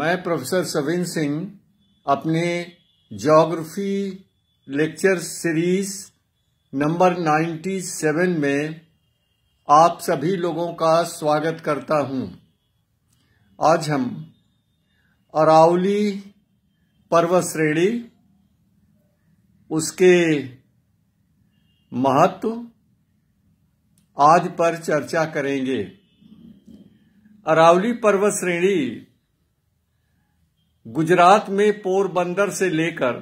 मैं प्रोफेसर सविन सिंह अपने geography lecture series number 97 में आप सभी लोगों का स्वागत करता हूं। आज हम अरावली पर्व श्रेणी उसके महत्व आज पर चर्चा करेंगे अरावली पर्वत श्रेणी गुजरात में पोरबंदर से लेकर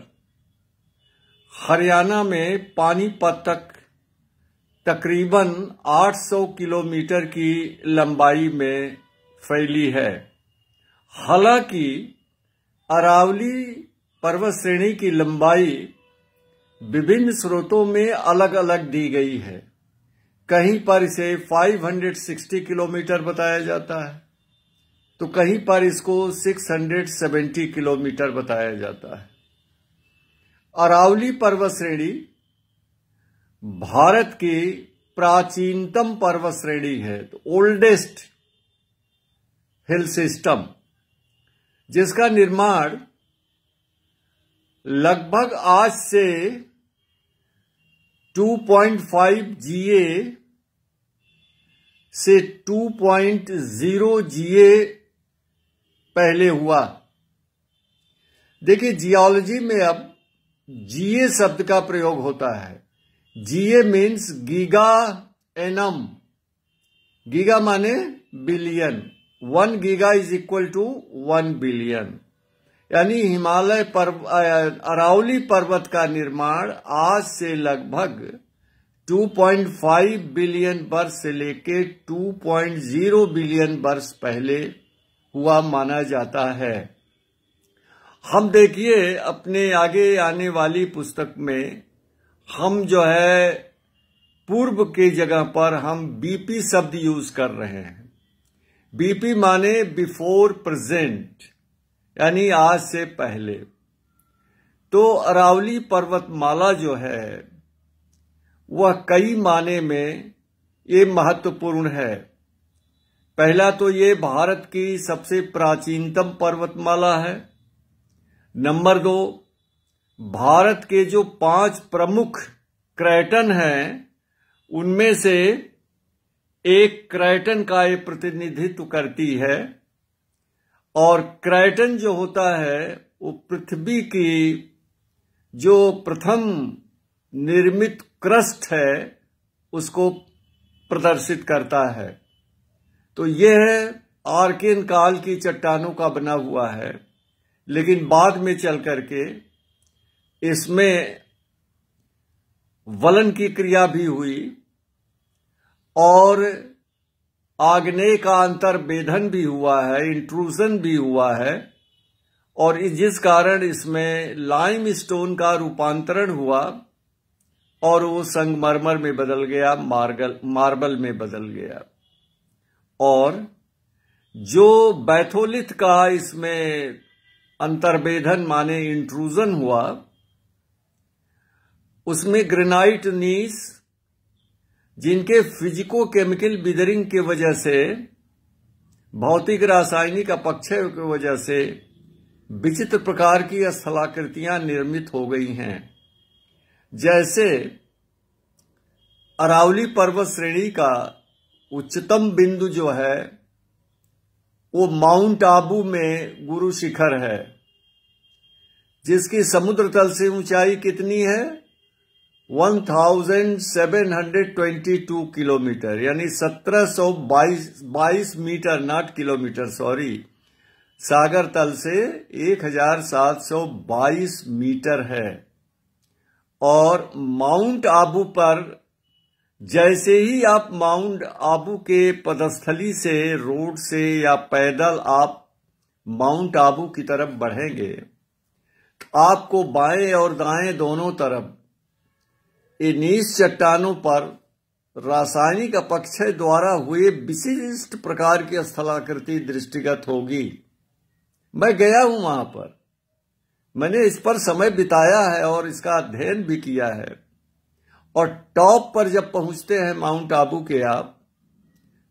हरियाणा में पानीपत तक तकरीबन 800 किलोमीटर की लंबाई में फैली है हालांकि अरावली पर्वत श्रेणी की लंबाई विभिन्न स्रोतों में अलग अलग दी गई है कहीं पर इसे 560 किलोमीटर बताया जाता है तो कहीं पर इसको 670 किलोमीटर बताया जाता है अरावली पर्वत श्रेणी भारत की प्राचीनतम पर्वत श्रेणी है तो ओल्डेस्ट हिल सिस्टम जिसका निर्माण लगभग आज से 2.5 जीए से 2.0 जीए पहले हुआ देखिए जियोलॉजी में अब जीए शब्द का प्रयोग होता है जीए मीन्स गीगा एनम गीगा माने billion one giga is equal to one billion यानी हिमालय पर्व अरावली पर्वत का निर्माण आज से लगभग 2.5 बिलियन वर्ष से लेके 2.0 बिलियन वर्ष पहले हुआ माना जाता है हम देखिए अपने आगे आने वाली पुस्तक में हम जो है पूर्व के जगह पर हम बीपी शब्द यूज कर रहे हैं बीपी माने बिफोर प्रेजेंट यानी आज से पहले तो अरावली पर्वतमाला जो है वह कई माने में ये महत्वपूर्ण है पहला तो ये भारत की सबसे प्राचीनतम पर्वतमाला है नंबर दो भारत के जो पांच प्रमुख क्रैटन हैं उनमें से एक क्रैटन का ये प्रतिनिधित्व करती है और क्रैटन जो होता है वो पृथ्वी की जो प्रथम निर्मित क्रस्ट है उसको प्रदर्शित करता है तो यह आर्किन काल की चट्टानों का बना हुआ है लेकिन बाद में चल करके इसमें वलन की क्रिया भी हुई और आग्ने का अंतर बेधन भी हुआ है इंट्रूजन भी हुआ है और जिस कारण इसमें लाइम स्टोन का रूपांतरण हुआ और वो संगमरमर में बदल गया मार्गल मार्बल में बदल गया और जो बैथोलिथ का इसमें अंतर्वेधन माने इंट्रूजन हुआ उसमें ग्रेनाइट नीस जिनके फिजिको केमिकल बिदरिंग के वजह से भौतिक रासायनिक अपक्षय की वजह से विचित्र प्रकार की स्थलाकृतियां निर्मित हो गई हैं जैसे अरावली पर्वत श्रेणी का उच्चतम बिंदु जो है वो माउंट आबू में गुरु शिखर है जिसकी समुद्र तल से ऊंचाई कितनी है 1722 किलोमीटर यानी 1722 बाईस मीटर नॉट किलोमीटर सॉरी सागर तल से 1722 मीटर है और माउंट आबू पर जैसे ही आप माउंट आबू के पदस्थली से रोड से या पैदल आप माउंट आबू की तरफ बढ़ेंगे तो आपको बाएं और दाएं दोनों तरफ इनिस चट्टानों पर रासायनिक अपक्षय द्वारा हुए विशिष्ट प्रकार की स्थलाकृति दृष्टिगत होगी मैं गया हूं वहां पर मैंने इस पर समय बिताया है और इसका अध्ययन भी किया है और टॉप पर जब पहुंचते हैं माउंट आबू के आप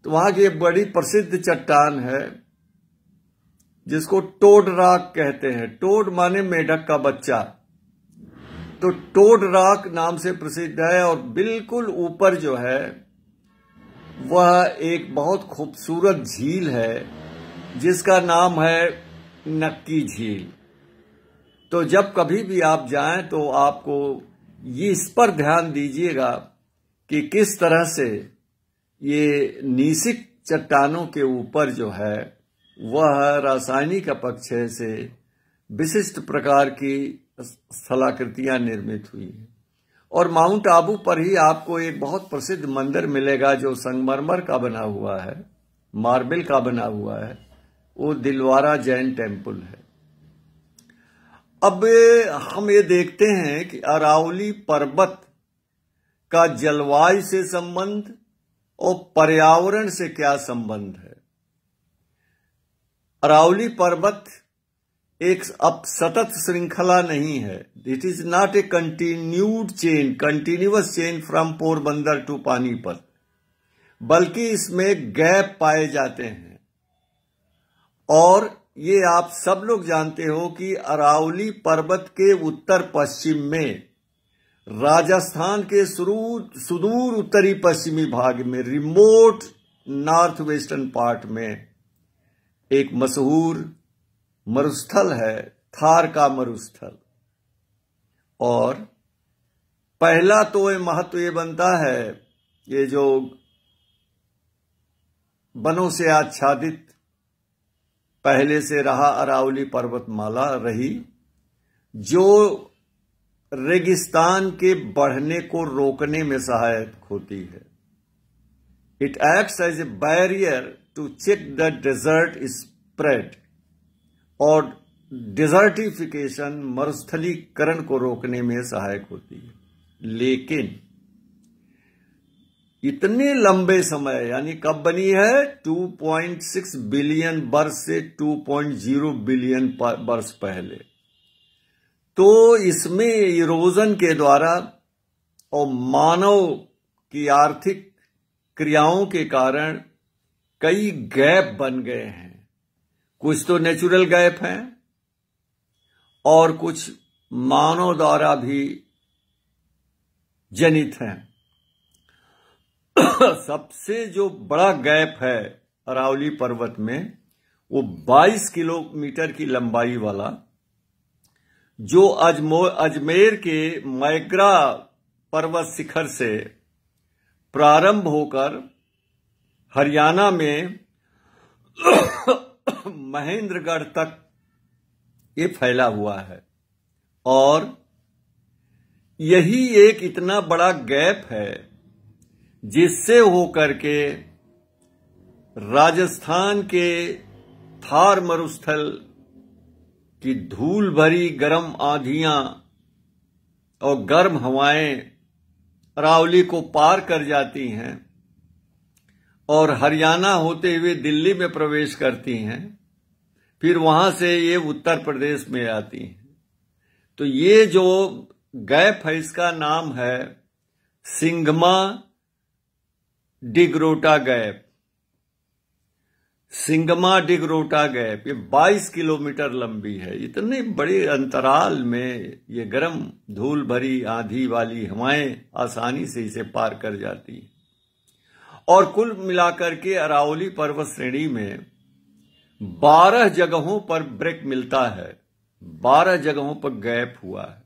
तो वहां की एक बड़ी प्रसिद्ध चट्टान है जिसको टोड राक कहते हैं टोड माने मेढक का बच्चा तो टोड राक नाम से प्रसिद्ध है और बिल्कुल ऊपर जो है वह एक बहुत खूबसूरत झील है जिसका नाम है नक्की झील तो जब कभी भी आप जाएं तो आपको ये इस पर ध्यान दीजिएगा कि किस तरह से ये नीसिक चट्टानों के ऊपर जो है वह रासायनिक अपक्ष से विशिष्ट प्रकार की स्थलाकृतियां निर्मित हुई है और माउंट आबू पर ही आपको एक बहुत प्रसिद्ध मंदिर मिलेगा जो संगमरमर का बना हुआ है मार्बल का बना हुआ है वो दिलवारा जैन टेम्पल है अब हम ये देखते हैं कि अरावली पर्वत का जलवायु से संबंध और पर्यावरण से क्या संबंध है अरावली पर्वत एक अब सतत श्रृंखला नहीं है it is not a continued chain continuous chain from Porbandar to Panipat बल्कि इसमें गैप पाए जाते हैं और ये आप सब लोग जानते हो कि अरावली पर्वत के उत्तर पश्चिम में राजस्थान के सुदूर उत्तरी पश्चिमी भाग में रिमोट नॉर्थ वेस्टर्न पार्ट में एक मशहूर मरुस्थल है थार का मरुस्थल और पहला तो ये महत्व ये बनता है ये जो वनों से आच्छादित पहले से रहा अरावली पर्वतमाला रही जो रेगिस्तान के बढ़ने को रोकने में सहायक होती है it acts as a barrier to check the desert spread और डिजर्टिफिकेशन मरुस्थलीकरण को रोकने में सहायक होती है लेकिन इतने लंबे समय यानी कब बनी है 2.6 बिलियन वर्ष से 2.0 बिलियन वर्ष पहले तो इसमें इरोजन के द्वारा और मानव की आर्थिक क्रियाओं के कारण कई गैप बन गए हैं कुछ तो नेचुरल गैप हैं और कुछ मानव द्वारा भी जनित हैं सबसे जो बड़ा गैप है अरावली पर्वत में वो 22 किलोमीटर की लंबाई वाला जो अजमो अजमेर के मैग्रा पर्वत शिखर से प्रारंभ होकर हरियाणा में महेंद्रगढ़ तक ये फैला हुआ है और यही एक इतना बड़ा गैप है जिससे होकर के राजस्थान के थार मरुस्थल की धूल भरी गर्म आंधियां और गर्म हवाएं अरावली को पार कर जाती हैं और हरियाणा होते हुए दिल्ली में प्रवेश करती हैं फिर वहां से ये उत्तर प्रदेश में आती हैं तो ये जो गैप है इसका नाम है सिंघमा डिगरोटा गैप सिंगमा डिगरोटा गैप ये 22 किलोमीटर लंबी है इतने बड़े अंतराल में ये गर्म धूल भरी आंधी वाली हवाएं आसानी से इसे पार कर जाती और कुल मिलाकर के अरावली पर्वत श्रेणी में 12 जगहों पर ब्रेक मिलता है 12 जगहों पर गैप हुआ है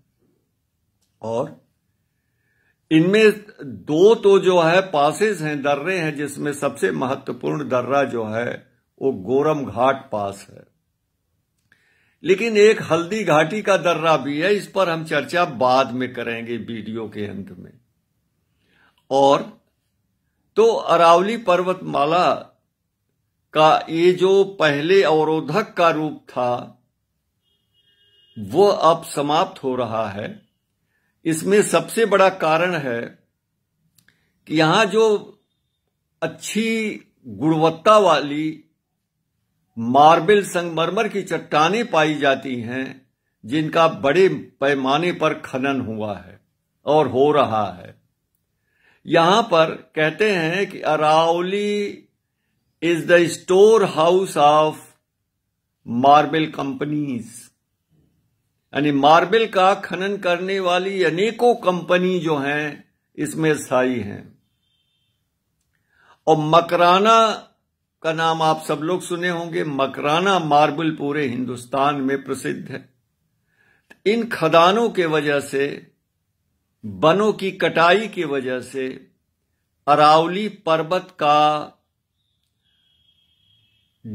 और इनमें दो तो जो है पासेस हैं दर्रे हैं जिसमें सबसे महत्वपूर्ण दर्रा जो है वो गोरम घाट पास है लेकिन एक हल्दी घाटी का दर्रा भी है इस पर हम चर्चा बाद में करेंगे वीडियो के अंत में और तो अरावली पर्वतमाला का ये जो पहले अवरोधक का रूप था वो अब समाप्त हो रहा है इसमें सबसे बड़ा कारण है कि यहां जो अच्छी गुणवत्ता वाली मार्बल संगमरमर की चट्टाने पाई जाती हैं जिनका बड़े पैमाने पर खनन हुआ है और हो रहा है यहां पर कहते हैं कि Aravalli is the store house of marble companies यानी मार्बल का खनन करने वाली अनेकों कंपनी जो हैं इसमें स्थायी हैं और मकराना का नाम आप सब लोग सुने होंगे मकराना मार्बल पूरे हिंदुस्तान में प्रसिद्ध है इन खदानों के वजह से वनों की कटाई की वजह से अरावली पर्वत का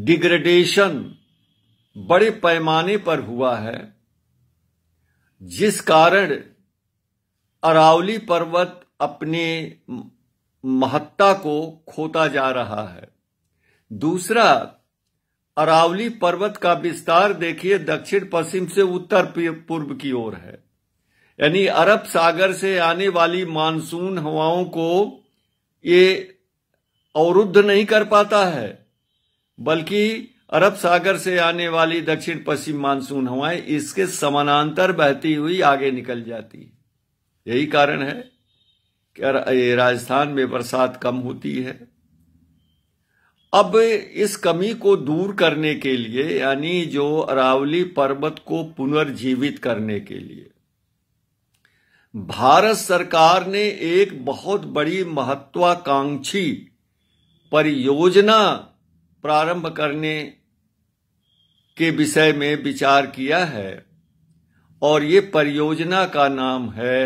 डिग्रेडेशन बड़े पैमाने पर हुआ है जिस कारण अरावली पर्वत अपने महत्ता को खोता जा रहा है दूसरा अरावली पर्वत का विस्तार देखिए दक्षिण पश्चिम से उत्तर पूर्व की ओर है यानी अरब सागर से आने वाली मानसून हवाओं को ये अवरुद्ध नहीं कर पाता है बल्कि अरब सागर से आने वाली दक्षिण पश्चिम मानसून हवाएं इसके समानांतर बहती हुई आगे निकल जाती है यही कारण है कि राजस्थान में बरसात कम होती है अब इस कमी को दूर करने के लिए यानी जो अरावली पर्वत को पुनर्जीवित करने के लिए भारत सरकार ने एक बहुत बड़ी महत्वाकांक्षी परियोजना प्रारंभ करने के विषय में विचार किया है और ये परियोजना का नाम है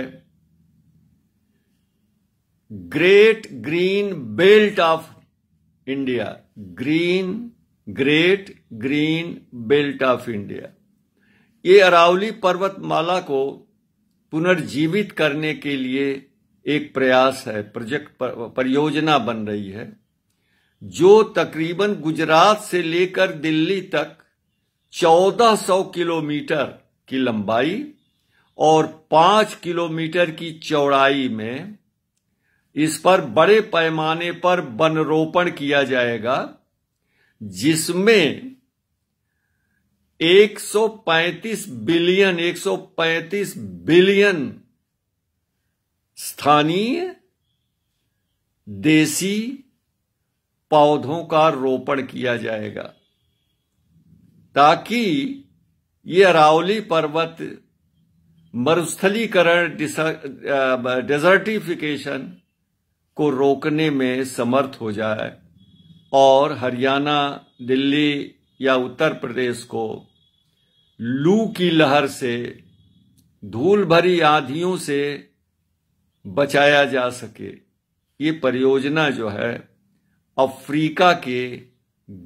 great green belt of India green great green belt of India ये अरावली पर्वतमाला को पुनर्जीवित करने के लिए एक प्रयास है प्रोजेक्ट पर, परियोजना बन रही है जो तकरीबन गुजरात से लेकर दिल्ली तक 1400 किलोमीटर की लंबाई और 5 किलोमीटर की चौड़ाई में इस पर बड़े पैमाने पर वनरोपण किया जाएगा जिसमें 135 बिलियन 135 बिलियन स्थानीय देसी पौधों का रोपण किया जाएगा ताकि ये अरावली पर्वत मरुस्थलीकरण डेजर्टिफिकेशन को रोकने में समर्थ हो जाए और हरियाणा दिल्ली या उत्तर प्रदेश को लू की लहर से धूल भरी आधियों से बचाया जा सके ये परियोजना जो है अफ्रीका के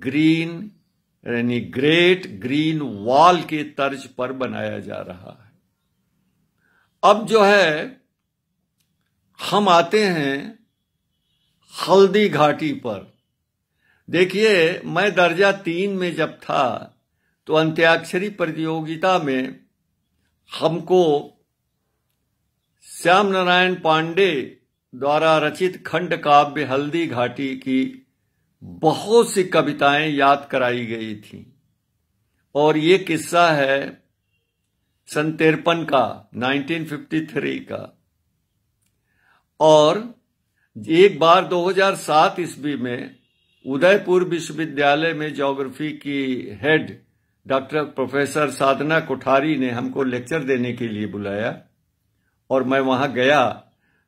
ग्रीन यानी ग्रेट ग्रीन वॉल के तर्ज पर बनाया जा रहा है अब जो है हम आते हैं हल्दी घाटी पर देखिए मैं दर्जा तीन में जब था तो अंत्याक्षरी प्रतियोगिता में हमको श्याम नारायण पांडे द्वारा रचित खंड काव्य हल्दी घाटी की बहुत सी कविताएं याद कराई गई थी और ये किस्सा है सन तिरपन का 1953 का और एक बार 2007 ईस्वी में उदयपुर विश्वविद्यालय में ज्योग्राफी की head doctor professor Sadhana Kothari ने हमको लेक्चर देने के लिए बुलाया और मैं वहां गया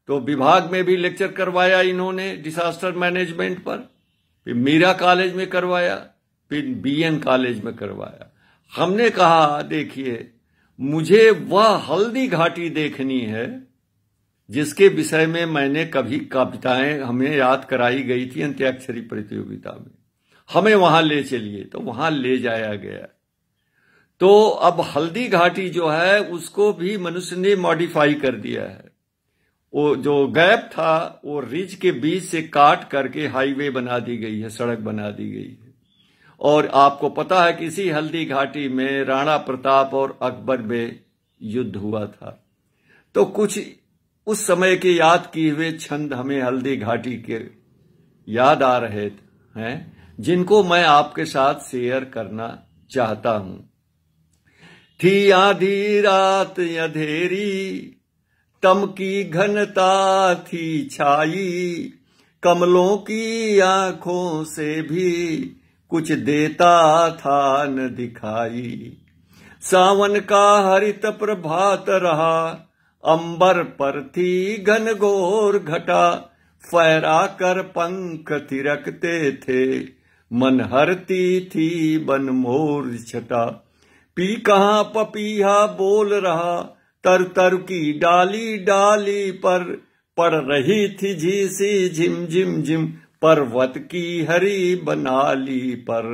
तो विभाग में भी लेक्चर करवाया इन्होंने डिसास्टर मैनेजमेंट पर फिर मीरा कॉलेज में करवाया फिर बीएन कॉलेज में करवाया हमने कहा देखिए मुझे वह हल्दी घाटी देखनी है जिसके विषय में मैंने कभी कविताएं हमें याद कराई गई थी अंत्याक्षरी प्रतियोगिता में हमें वहां ले चलिए तो वहां ले जाया गया तो अब हल्दी घाटी जो है उसको भी मनुष्य ने मॉडिफाई कर दिया है वो जो गैप था वो रिज के बीच से काट करके हाईवे बना दी गई है सड़क बना दी गई है और आपको पता है कि इसी हल्दी घाटी में राणा प्रताप और अकबर में युद्ध हुआ था तो कुछ उस समय के याद किए हुए छंद हमें हल्दी घाटी के याद आ रहे हैं जिनको मैं आपके साथ शेयर करना चाहता हूं थी आधी रात अधेरी तम की घनता थी छाई कमलों की आंखों से भी कुछ देता था न दिखाई सावन का हरित प्रभात रहा अंबर पर थी घन घोर घटा फहरा कर पंख थिरकते थे मन हरती थी बन मोर छटा पी कहा पपीहा बोल रहा तर तर की डाली डाली पर पड़ रही थी झीसी झिम झिम झिम पर्वत की हरी बनाली पर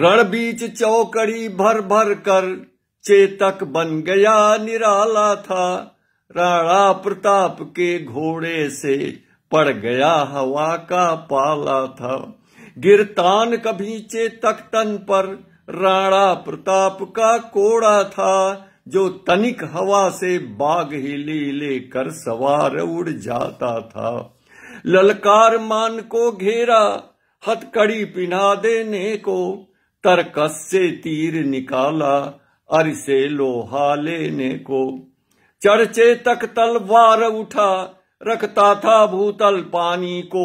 रण बीच चौकड़ी भर भर कर चेतक बन गया निराला था राणा प्रताप के घोड़े से पड़ गया हवा का पाला था गिरतान कभी चेतक तन पर राणा प्रताप का कोड़ा था जो तनिक हवा से बाघ हिले लेकर सवार उड़ जाता था ललकार मान को घेरा हथकड़ी पिना देने को तरकस से तीर निकाला अर से लोहा लेने को चर्चे तक तलवार उठा रखता था भूतल पानी को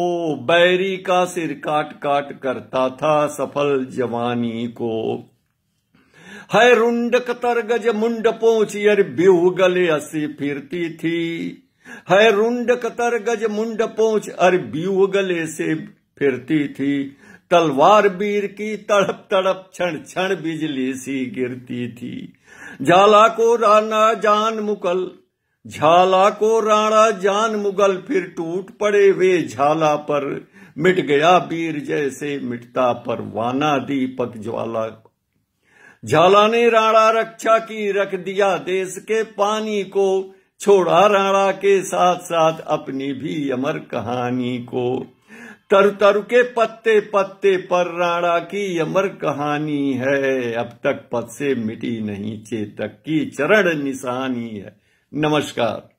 बैरी का सिर काट काट करता था सफल जवानी को है रुंड कतर गज मुंड पोच यर ब्यू गले असी फिरती थी है रुंड कतर गज मुंड पोच अर ब्यू गले से फिरती थी तलवार बीर की तड़प तड़प क्षण क्षण बिजली सी गिरती थी झाला को राना जान मुकल झाला को राणा जान मुगल फिर टूट पड़े वे झाला पर मिट गया वीर जैसे मिटता पर वाना दीपक ज्वाला झाला ने राणा रक्षा की रख दिया देश के पानी को छोड़ा राणा के साथ साथ अपनी भी अमर कहानी को तर तर के पत्ते पत्ते पर राणा की अमर कहानी है अब तक पद से मिटी नहीं चेतक की चरण निशानी है नमस्कार